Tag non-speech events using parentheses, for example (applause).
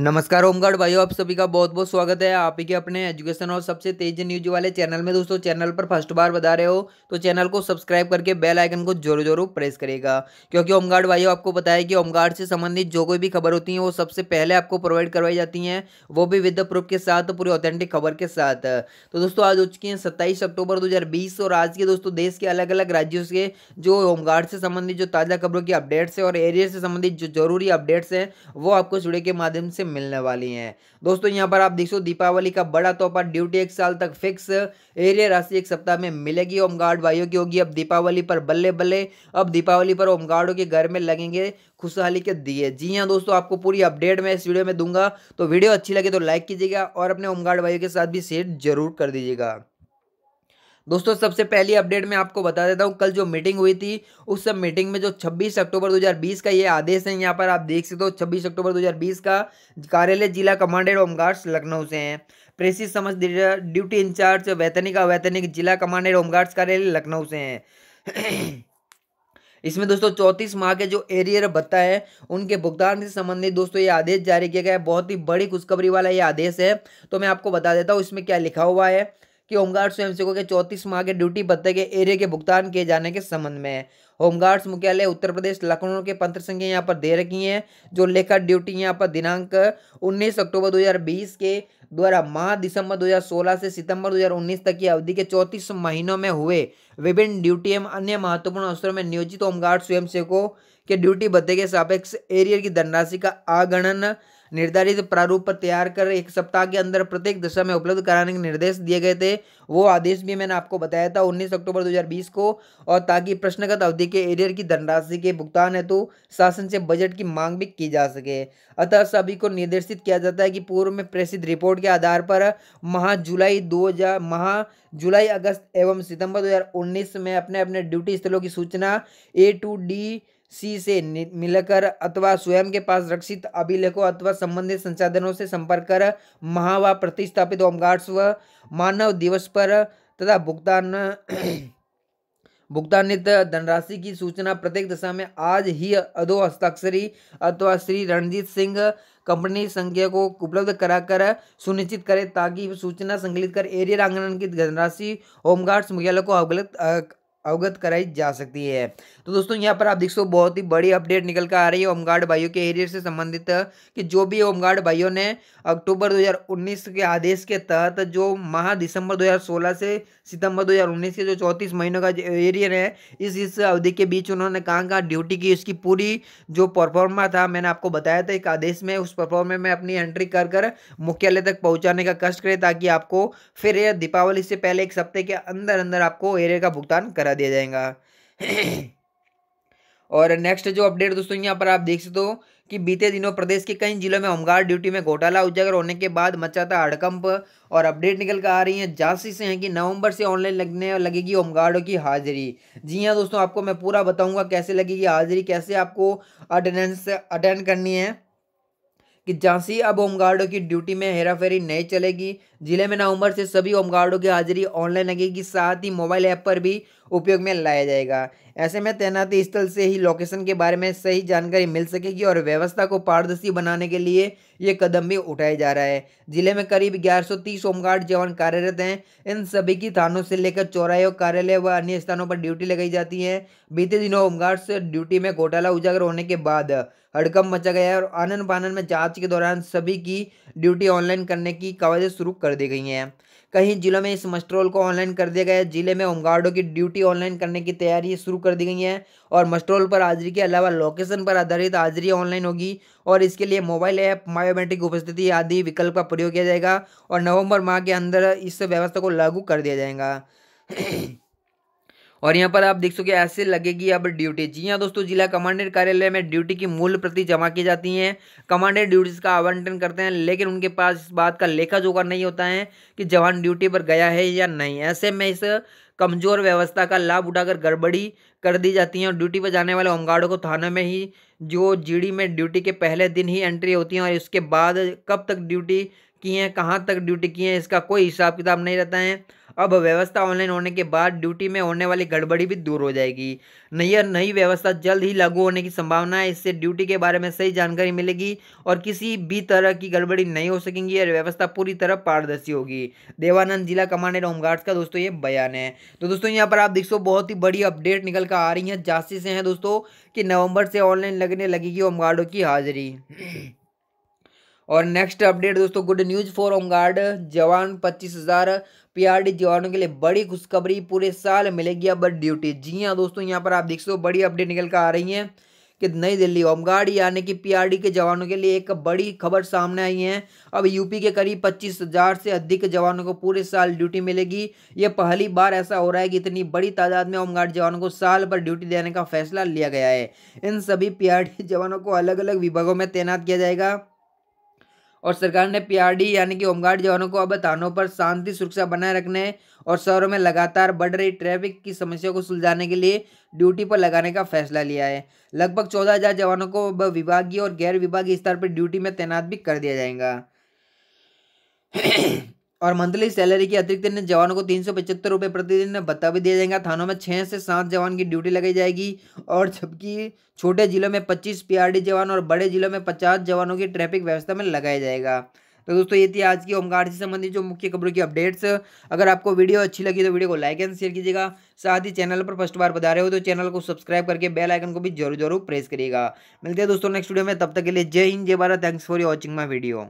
नमस्कार होमगार्ड भाइयों आप सभी का बहुत बहुत स्वागत है आप ही के अपने एजुकेशन और सबसे तेज न्यूज वाले चैनल में दोस्तों चैनल पर फर्स्ट बार बता रहे हो तो चैनल को सब्सक्राइब करके बेल आइकन को जरूर जरूर प्रेस करेगा क्योंकि होमगार्ड भाइयों आपको बताया कि होमगार्ड से संबंधित जो कोई भी खबर होती है वो सबसे पहले आपको प्रोवाइड करवाई जाती है वो भी विद प्रूफ के साथ पूरी ऑथेंटिक खबर के साथ तो दोस्तों आज हो चुकी हैं सत्ताईस अक्टूबर दो और आज के दोस्तों देश के अलग अलग राज्यों के जो होमगार्ड से संबंधित जो ताज़ा खबरों की अपडेट्स है और एरिया से संबंधित जो जरूरी अपडेट्स है वो आपको जुड़े के माध्यम से मिलने वाली हैं दोस्तों यहाँ पर आप देख सो दीपावली का बड़ा तोहफा ड्यूटी एक साल तक फिक्स एरिया राशि एक सप्ताह में मिलेगी ओमगार्ड भाइयों की होगी अब दीपावली पर बल्ले बल्ले अब दीपावली पर होम के घर में लगेंगे खुशहाली के दिए जी हाँ दोस्तों आपको पूरी अपडेट मैं इस वीडियो में दूंगा तो वीडियो अच्छी लगे तो लाइक कीजिएगा और अपने ओमगार्ड भाइयों के साथ भी शेयर जरूर कर दीजिएगा दोस्तों सबसे पहली अपडेट में आपको बता देता हूँ कल जो मीटिंग हुई थी उस सब मीटिंग में जो 26 अक्टूबर 2020 का ये आदेश है यहाँ पर आप देख सकते हो 26 अक्टूबर 2020 का कार्यालय जिला कमांडेड होमगार्ड्स लखनऊ से हैं प्रेसिस समझ ड्यूटी इंचार्ज वैतनिक अवैतनिक जिला कमांडेड होमगार्ड्स कार्यालय लखनऊ से हैं इसमें दोस्तों चौंतीस माह के जो एरियर भत्ता है उनके भुगतान से संबंधित दोस्तों ये आदेश जारी किया गया है बहुत ही बड़ी खुशखबरी वाला ये आदेश है तो मैं आपको बता देता हूँ इसमें क्या लिखा हुआ है कि होमगार्ड स्वयंसेवकों के चौंतीस माह के ड्यूटी भत्ते के एरिए के भुगतान किए जाने के संबंध में होमगार्ड्स मुख्यालय उत्तर प्रदेश लखनऊ के पंत्र संख्या यहाँ पर दे रखी हैं जो लेखा ड्यूटी यहाँ पर दिनांक 19 अक्टूबर 2020 के द्वारा माह दिसंबर 2016 से सितंबर 2019 तक की अवधि के चौंतीस महीनों में हुए विभिन्न ड्यूटी एवं अन्य महत्वपूर्ण अवसरों में नियोजित होमगार्ड स्वयंसेवकों के ड्यूटी भत्ते के सापेक्ष एरियर की धनराशि का आगणन निर्धारित प्रारूप पर तैयार कर एक सप्ताह के अंदर प्रत्येक दशा में उपलब्ध कराने के निर्देश दिए गए थे वो आदेश भी मैंने आपको बताया था उन्नीस अक्टूबर 2020 को और ताकि प्रश्नगत अवधि के एरियर की धनराशि के भुगतान हेतु शासन से बजट की मांग भी की जा सके अतः सभी को निर्देशित किया जाता है कि पूर्व में प्रेषित रिपोर्ट के आधार पर माह जुलाई दो माह जुलाई अगस्त एवं सितंबर दो में अपने अपने ड्यूटी स्थलों की सूचना ए टू डी सी से मिलकर अथवा स्वयं के पास रक्षित अभिलेखों अथवा संबंधित संसाधनों से संपर्क कर महावा प्रतिस्थापित होमगार्ड्स व मानव दिवस पर तथा भुगतान (clears throat) भुगतानित धनराशि की सूचना प्रत्येक दशा में आज ही अधो हस्ताक्षरी अथवा श्री रणजीत सिंह कंपनी संख्या को उपलब्ध कराकर सुनिश्चित करें ताकि सूचना संकलित कर एरियर आंगन की धनराशि होमगार्ड्स मुख्यालय को अवगत अवगत कराई जा सकती है तो दोस्तों यहाँ पर आप देख सो बहुत ही बड़ी अपडेट निकल कर आ रही है होमगार्ड भाइयों के एरियर से संबंधित कि जो भी होमगार्ड भाइयों ने अक्टूबर 2019 के आदेश के तहत जो माह दिसंबर 2016 से सितंबर 2019 के जो चौंतीस महीनों का एरियर है इस इस अवधि के बीच उन्होंने कहाँ कहाँ ड्यूटी की उसकी पूरी जो परफॉर्मा था मैंने आपको बताया था एक आदेश में उस परफॉर्मा में अपनी एंट्री कर कर मुख्यालय तक पहुँचाने का कष्ट करे ताकि आपको फिर दीपावली से पहले एक सप्ते के अंदर अंदर आपको एरियर का भुगतान करा करा दिया जाएगा (clears throat) और नेक्स्ट जो अपडेट दोस्तों यहाँ पर आप देख सकते हो कि बीते दिनों प्रदेश के कई जिलों में होमगार्ड ड्यूटी में घोटाला उजागर होने के बाद मचा था हड़कंप और अपडेट निकल कर आ रही है जासी से हैं कि नवंबर से ऑनलाइन लगने लगेगी होमगार्डों की हाजिरी जी हाँ दोस्तों आपको मैं पूरा बताऊंगा कैसे लगेगी हाजिरी कैसे आपको अटेंडेंस अटेंड करनी है कि झांसी अब होमगार्डों की ड्यूटी में हेराफेरी नहीं चलेगी जिले में नवंबर से सभी होमगार्डों की हाजिरी ऑनलाइन लगेगी साथ ही मोबाइल ऐप पर भी उपयोग में लाया जाएगा ऐसे में तैनाती स्थल से ही लोकेशन के बारे में सही जानकारी मिल सकेगी और व्यवस्था को पारदर्शी बनाने के लिए ये कदम भी उठाया जा रहा है जिले में करीब ग्यारह सौ तीस होमगार्ड जवान कार्यरत हैं इन सभी की थानों से लेकर चौराहे कार्यालय व अन्य स्थानों पर ड्यूटी लगाई जाती है बीते दिनों से ड्यूटी में घोटाला उजागर होने के बाद हड़कम मचा गया है और आनंद पानन में जांच के दौरान सभी की ड्यूटी ऑनलाइन करने की कवायदें शुरू कर दी गई हैं कहीं जिलों में इस मस्ट्रोल को ऑनलाइन कर दिया गया है जिले में होमगार्डों की ड्यूटी ऑनलाइन करने की तैयारी शुरू कर दी गई है और मस्ट्रोल पर हाजिरी के अलावा लोकेशन पर आधारित हाजिरी ऑनलाइन होगी और इसके लिए मोबाइल ऐप माई बायोमेट्रिक उपस्थिति आदि विकल्प का प्रयोग किया जाएगा और नवंबर माह के अंदर इस व्यवस्था को लागू कर दिया जाएगा और यहाँ पर आप देख सकोगे ऐसे लगेगी अब ड्यूटी जी हाँ दोस्तों जिला कमांडेंट कार्यालय में ड्यूटी की मूल प्रति जमा की जाती हैं कमांडेंट ड्यूटीज़ का आवंटन करते हैं लेकिन उनके पास इस बात का लेखा जोखा नहीं होता है कि जवान ड्यूटी पर गया है या नहीं ऐसे में इस कमजोर व्यवस्था का लाभ उठाकर गड़बड़ी कर दी जाती है और ड्यूटी पर जाने वाले होमगार्डों को थाने में ही जो जीडी में ड्यूटी के पहले दिन ही एंट्री होती है और इसके बाद कब तक ड्यूटी की हैं कहाँ तक ड्यूटी की हैं इसका कोई हिसाब किताब नहीं रहता है अब व्यवस्था ऑनलाइन होने के बाद ड्यूटी में होने वाली गड़बड़ी भी दूर हो जाएगी नई नई व्यवस्था जल्द ही लागू होने की संभावना है इससे ड्यूटी के बारे में सही जानकारी मिलेगी और किसी भी तरह की गड़बड़ी नहीं हो सकेंगी और व्यवस्था पूरी तरह पारदर्शी होगी देवानंद जिला कमांडर होमगार्ड्स का दोस्तों ये बयान है तो दोस्तों यहाँ पर आप देख सो बहुत ही बड़ी अपडेट निकल कर आ रही है जासी से हैं दोस्तों कि नवंबर से ऑनलाइन लगने लगेगी होमगार्डों की हाजिरी और नेक्स्ट अपडेट दोस्तों गुड न्यूज़ फॉर होमगार्ड जवान पच्चीस हज़ार पीआरडी जवानों के लिए बड़ी खुशखबरी पूरे साल मिलेगी अब ड्यूटी जी हाँ दोस्तों यहाँ पर आप देख सकते हो बड़ी अपडेट निकल कर आ रही है कि नई दिल्ली होमगार्ड यानी कि पीआरडी के जवानों के लिए एक बड़ी खबर सामने आई है अब यूपी के करीब पच्चीस हजार से अधिक जवानों को पूरे साल ड्यूटी मिलेगी ये पहली बार ऐसा हो रहा है कि इतनी बड़ी तादाद में होमगार्ड जवानों को साल पर ड्यूटी देने का फैसला लिया गया है इन सभी डी जवानों को अलग अलग विभागों में तैनात किया जाएगा और सरकार ने पीआरडी यानी कि होमगार्ड जवानों को अब थानों पर शांति सुरक्षा बनाए रखने और शहरों में लगातार बढ़ रही ट्रैफिक की समस्या को सुलझाने के लिए ड्यूटी पर लगाने का फैसला लिया है लगभग चौदह हजार जवानों को अब विभागीय और गैर विभागीय स्तर पर ड्यूटी में तैनात भी कर दिया जाएगा और मंथली सैलरी के अतिरिक्त इन जवानों को तीन सौ पचहत्तर रुपये प्रतिदिन भत्ता भी दिया जाएगा थानों में छः से सात जवान की ड्यूटी लगाई जाएगी और जबकि छोटे जिलों में पच्चीस पीआरडी जवान और बड़े जिलों में पचास जवानों की ट्रैफिक व्यवस्था में लगाया जाएगा तो दोस्तों ये थी आज की होमगार्ड से संबंधित जो मुख्य खबरों की अपडेट्स अगर आपको वीडियो अच्छी लगी तो वीडियो को लाइक एंड शेयर कीजिएगा साथ ही चैनल पर फर्स्ट बार बता रहे हो तो चैनल को सब्सक्राइब करके बेल आइकन को भी जरूर जरूर प्रेस करिएगा मिलते हैं दोस्तों नेक्स्ट वीडियो में तब तक के लिए जय हिंद जय Bharat thanks for watching my video